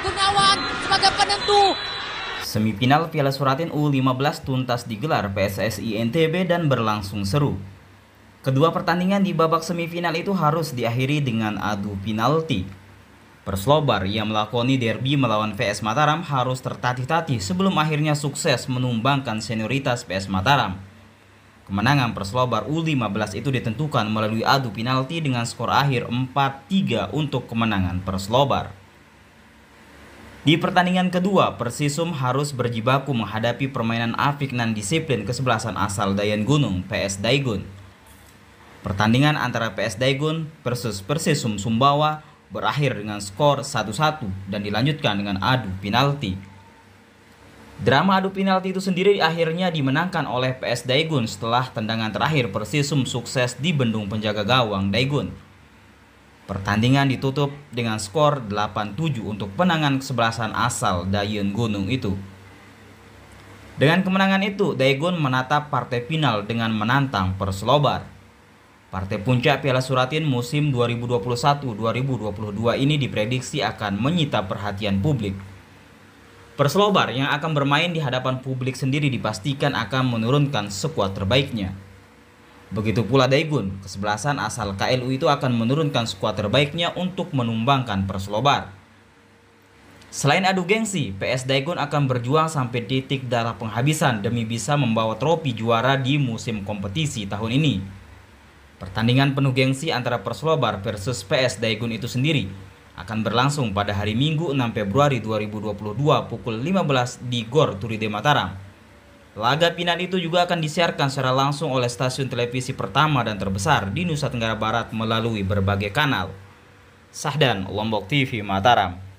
Gunawan sebagai penentu. Semifinal Piala Suratin U15 tuntas digelar PSSI NTB dan berlangsung seru. Kedua pertandingan di babak semifinal itu harus diakhiri dengan adu penalti. Perslobar yang melakoni derby melawan VS Mataram harus tertatih-tatih sebelum akhirnya sukses menumbangkan senioritas PS Mataram. Kemenangan Perslobar U15 itu ditentukan melalui adu penalti dengan skor akhir 4-3 untuk kemenangan Perslobar. Di pertandingan kedua, Persisum harus berjibaku menghadapi permainan afik nan disiplin kesebelasan asal Dayan Gunung, PS Daigun. Pertandingan antara PS Daigun versus Persisum Sumbawa berakhir dengan skor 1-1 dan dilanjutkan dengan adu penalti. Drama adu penalti itu sendiri akhirnya dimenangkan oleh PS Daigun setelah tendangan terakhir Persisum sukses di bendung penjaga gawang Daigun. Pertandingan ditutup dengan skor 8-7 untuk penangan kesebelasan asal Dayun Gunung itu. Dengan kemenangan itu, Daegon menatap partai final dengan menantang Perselobar. Partai puncak Piala Suratin musim 2021-2022 ini diprediksi akan menyita perhatian publik. Perselobar yang akan bermain di hadapan publik sendiri dipastikan akan menurunkan sekuat terbaiknya. Begitu pula Daegun, kesebelasan asal KLU itu akan menurunkan skuad terbaiknya untuk menumbangkan Perslobar. Selain adu gengsi, PS Daegun akan berjuang sampai titik darah penghabisan demi bisa membawa trofi juara di musim kompetisi tahun ini. Pertandingan penuh gengsi antara Perslobar versus PS Daegun itu sendiri akan berlangsung pada hari Minggu 6 Februari 2022 pukul 15 di Gor Turide Mataram. Laga final itu juga akan disiarkan secara langsung oleh stasiun televisi pertama dan terbesar di Nusa Tenggara Barat melalui berbagai kanal. Sahdan, Lombok TV, Mataram.